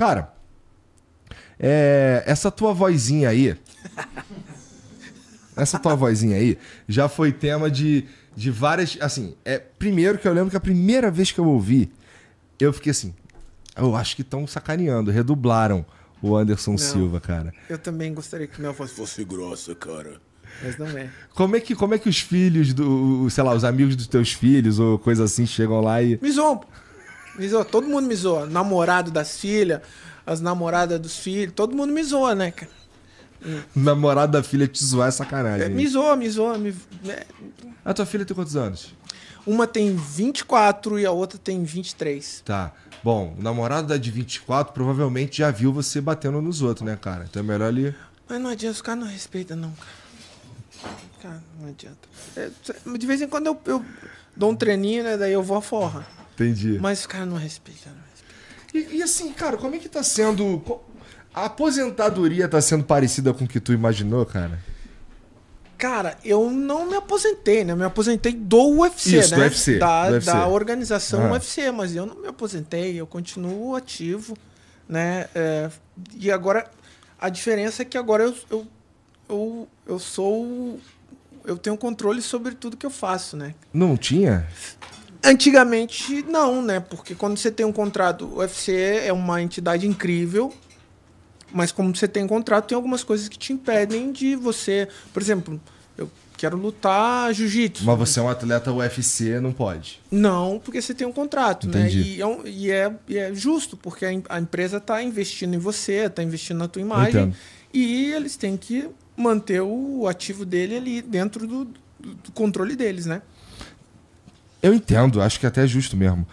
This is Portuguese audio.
Cara, é, essa tua vozinha aí. essa tua vozinha aí já foi tema de, de várias. Assim, é primeiro que eu lembro que a primeira vez que eu ouvi, eu fiquei assim. Eu acho que estão sacaneando, redublaram o Anderson não, Silva, cara. Eu também gostaria que minha voz fosse grossa, cara. Mas não é. Como é que, como é que os filhos do. Sei lá, os amigos dos teus filhos ou coisa assim chegam lá e. Me zombam! Me zoa, todo mundo me zoa. Namorado das filhas, as namoradas dos filhos, todo mundo me zoa, né, cara? Namorado da filha te zoar é sacanagem. É, me zoa, me zoa. Me... É. A tua filha tem quantos anos? Uma tem 24 e a outra tem 23. Tá. Bom, o namorado da de 24 provavelmente já viu você batendo nos outros, né, cara? Então é melhor ali. Mas não adianta, os caras não respeitam, não, cara. Cara, não adianta. É, de vez em quando eu, eu dou um treininho, né? Daí eu vou a forra. Entendi. Mas o cara não respeita, não respeita. E, e assim, cara, como é que tá sendo. A aposentadoria tá sendo parecida com o que tu imaginou, cara? Cara, eu não me aposentei, né? Eu me aposentei do UFC, Isso, né? Do UFC, da, do UFC. da organização UFC, mas eu não me aposentei, eu continuo ativo, né? É, e agora a diferença é que agora eu, eu, eu, eu sou. Eu tenho controle sobre tudo que eu faço, né? Não tinha? Antigamente não, né? Porque quando você tem um contrato, o UFC é uma entidade incrível, mas como você tem um contrato, tem algumas coisas que te impedem de você, por exemplo, eu quero lutar jiu-jitsu. Mas você é um atleta UFC, não pode. Não, porque você tem um contrato, né? Entendi. né? E é, e é, justo, porque a, empresa está investindo em você, está investindo na tua imagem, Entendo. e eles têm que manter o ativo dele ali dentro do, do controle deles, né? Eu entendo, acho que é até é justo mesmo.